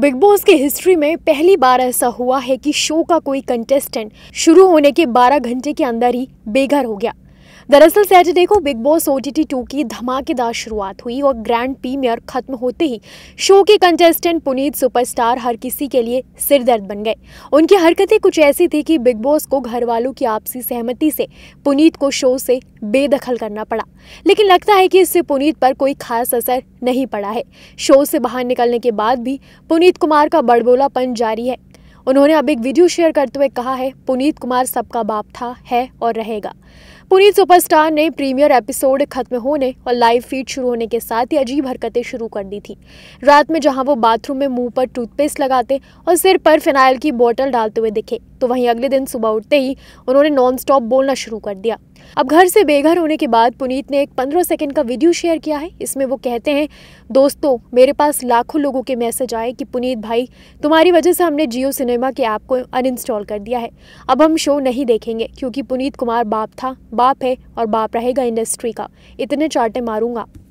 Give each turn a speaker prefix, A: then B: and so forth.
A: big boss की history में पहली बार ऐसा हुआ है कि शो का कोई कंटेस्टेंट शुरू होने के 12 घंटे के अंदर ही बेघर हो गया दरअसल सैटरडे को बिग बॉस ओ टी की धमाकेदार शुरुआत हुई और ग्रैंड प्रीमियर खत्म होते ही शो के कंटेस्टेंट पुनीत सुपरस्टार हर किसी के लिए सिरदर्द बन गए उनकी हरकतें कुछ ऐसी थी कि बिग बॉस को घर वालों की आपसी सहमति से पुनीत को शो से बेदखल करना पड़ा लेकिन लगता है कि इससे पुनीत पर कोई खास असर नहीं पड़ा है शो से बाहर निकलने के बाद भी पुनीत कुमार का बड़बोलापन जारी है उन्होंने अब एक वीडियो शेयर करते हुए कहा है पुनीत कुमार सबका बाप था है और रहेगा भोजपुरी सुपरस्टार ने प्रीमियर एपिसोड खत्म होने और लाइव फीड शुरू होने के साथ ही अजीब हरकतें शुरू कर दी थी रात में जहां वो बाथरूम में मुंह पर टूथपेस्ट लगाते और सिर पर फिनाइल की बोतल डालते हुए दिखे तो वहीं अगले दिन सुबह उठते ही उन्होंने नॉनस्टॉप बोलना शुरू कर दिया अब घर से बेघर होने के बाद पुनीत ने एक पंद्रह सेकेंड का वीडियो शेयर किया है इसमें वो कहते हैं दोस्तों मेरे पास लाखों लोगों के मैसेज आए कि पुनीत भाई तुम्हारी वजह से हमने जियो सिनेमा के ऐप को अनइंस्टॉल कर दिया है अब हम शो नहीं देखेंगे क्योंकि पुनीत कुमार बाप था बाप है और बाप रहेगा इंडस्ट्री का इतने चार्टे मारूंगा